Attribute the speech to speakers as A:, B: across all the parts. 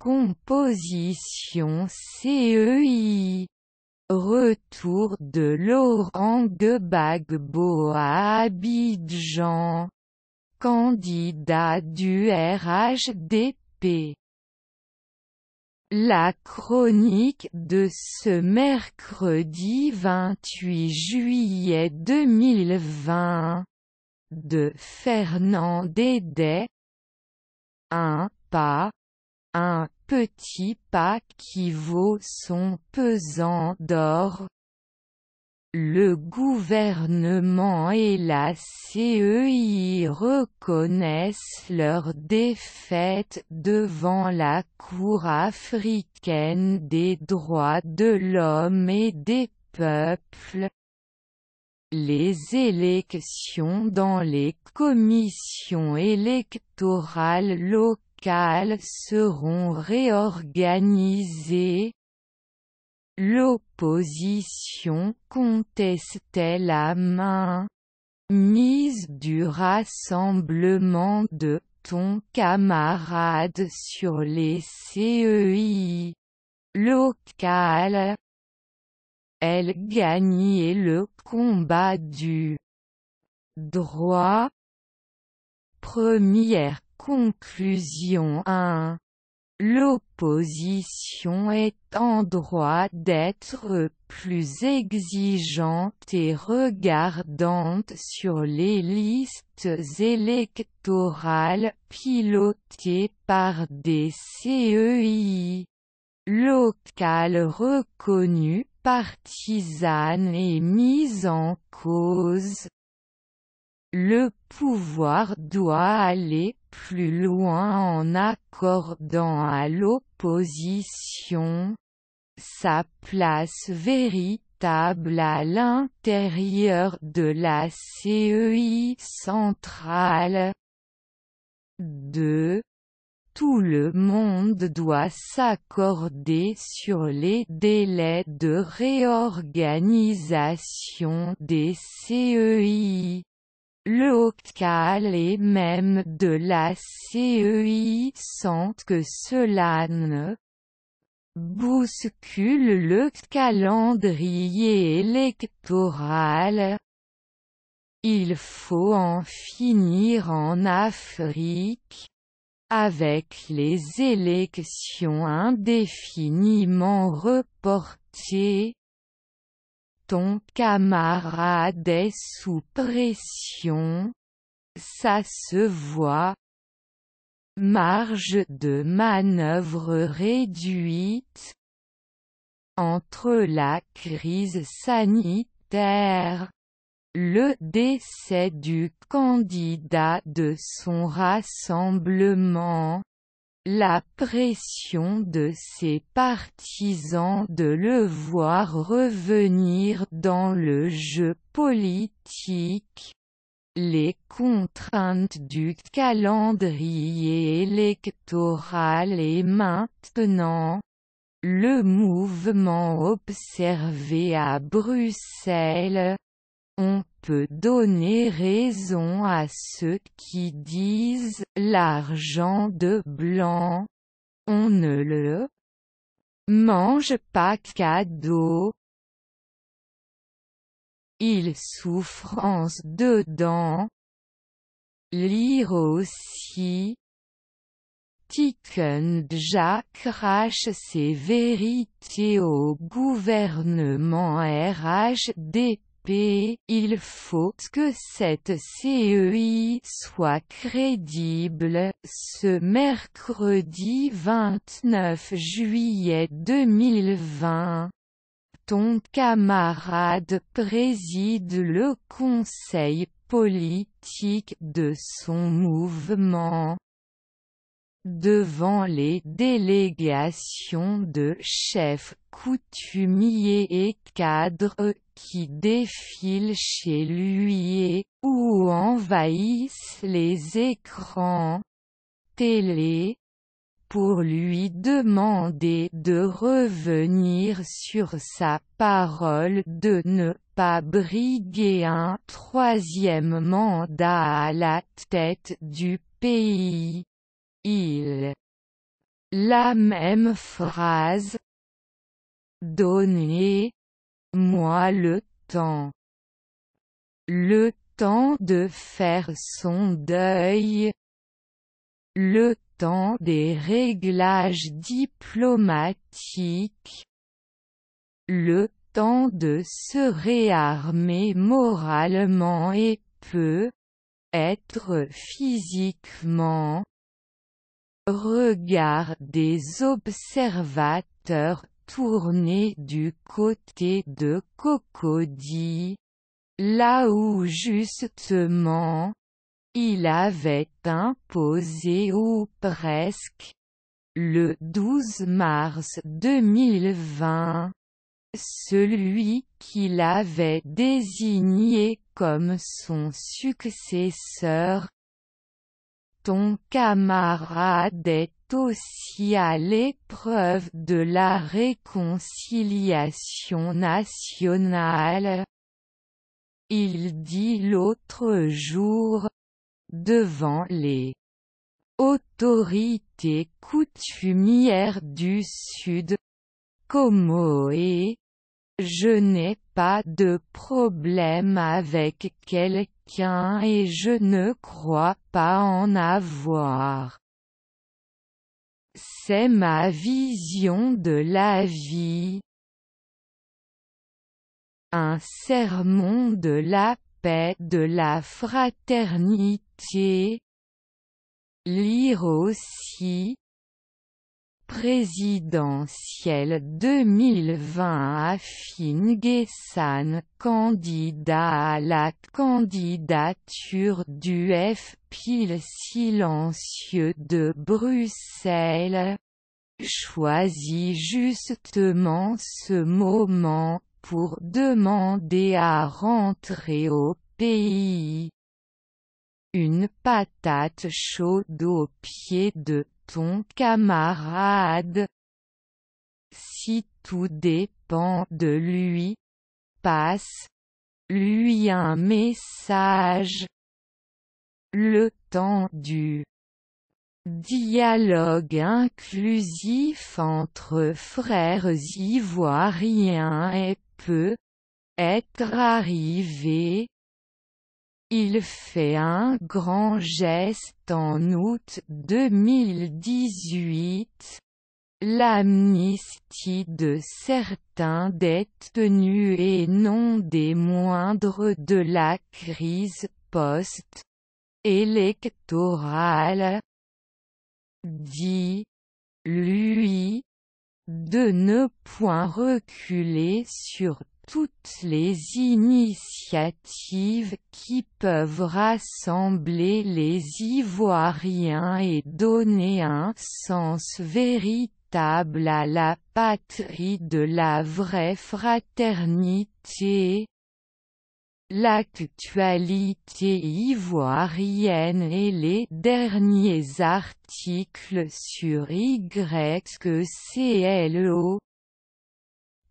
A: composition CEI. Retour de Laurent Gbagbo à Abidjan. Candidat du RHDP. La chronique de ce mercredi 28 juillet 2020 de Fernand Dédé. Un pas un petit pas qui vaut son pesant d'or. Le gouvernement et la CEI reconnaissent leur défaite devant la Cour africaine des droits de l'homme et des peuples. Les élections dans les commissions électorales locales locales seront réorganisées. L'opposition contestait la main mise du rassemblement de ton camarade sur les CEI locales. Elle gagnait le combat du droit première Conclusion 1. L'opposition est en droit d'être plus exigeante et regardante sur les listes électorales pilotées par des CEI locales reconnues partisanes et mises en cause le pouvoir doit aller plus loin en accordant à l'opposition sa place véritable à l'intérieur de la CEI centrale. 2. Tout le monde doit s'accorder sur les délais de réorganisation des CEI. Le et même de la CEI sentent que cela ne bouscule le calendrier électoral. Il faut en finir en Afrique avec les élections indéfiniment reportées, ton camarade est sous pression, ça se voit. Marge de manœuvre réduite entre la crise sanitaire, le décès du candidat de son rassemblement, la pression de ses partisans de le voir revenir dans le jeu politique, les contraintes du calendrier électoral et maintenant, le mouvement observé à Bruxelles, on peut donner raison à ceux qui disent « l'argent de blanc, on ne le mange pas cadeau ». Il souffrance dedans. Lire aussi. Jack crache ses vérités au gouvernement RHD, il faut que cette CEI soit crédible. Ce mercredi 29 juillet 2020, ton camarade préside le conseil politique de son mouvement devant les délégations de chefs coutumiers et cadres qui défilent chez lui et, ou envahissent les écrans, télé, pour lui demander de revenir sur sa parole de ne pas briguer un troisième mandat à la tête du pays. Il la même phrase donnée moi le temps. Le temps de faire son deuil. Le temps des réglages diplomatiques. Le temps de se réarmer moralement et peut être physiquement. Regard des observateurs tourné du côté de Cocody. Là où justement, il avait imposé ou presque, le 12 mars 2020, celui qu'il avait désigné comme son successeur, ton camarade aussi à l'épreuve de la réconciliation nationale. Il dit l'autre jour, devant les autorités coutumières du Sud, Comoé, je n'ai pas de problème avec quelqu'un et je ne crois pas en avoir c'est ma vision de la vie. Un sermon de la paix, de la fraternité. Lire aussi, Présidentiel 2020 Afin Gessan, candidat à la candidature du Pile silencieux de Bruxelles, choisit justement ce moment pour demander à rentrer au pays une patate chaude au pied de ton camarade. Si tout dépend de lui, passe, lui un message. Le temps du dialogue inclusif entre frères ivoiriens et peut être arrivé il fait un grand geste en août 2018, l'amnistie de certains détenus et non des moindres de la crise post-électorale, dit, lui, de ne point reculer sur toutes les initiatives qui peuvent rassembler les Ivoiriens et donner un sens véritable à la patrie de la vraie fraternité. L'actualité ivoirienne et les derniers articles sur YCLO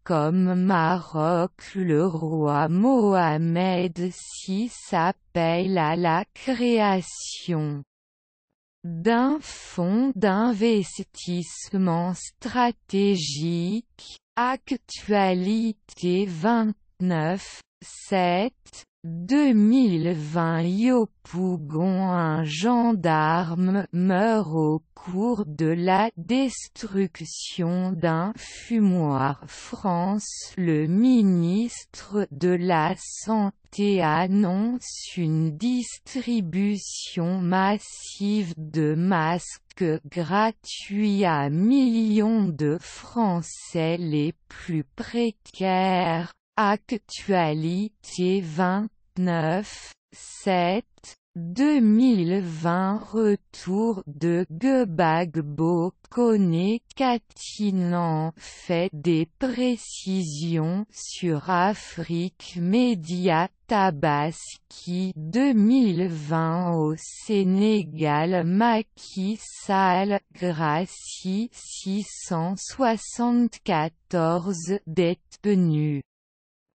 A: comme Maroc le roi Mohamed VI appelle à la création d'un fonds d'investissement stratégique, actualité 29, 7, 2020 Yopougon Un gendarme meurt au cours de la destruction d'un fumoir France Le ministre de la Santé annonce une distribution massive de masques gratuits à millions de Français les plus précaires Actualité 29, 7, 2020 Retour de Gebagbo Kone Katinan fait des précisions sur Afrique Média Tabaski 2020 au Sénégal Macky Sall Gracie 674 détenus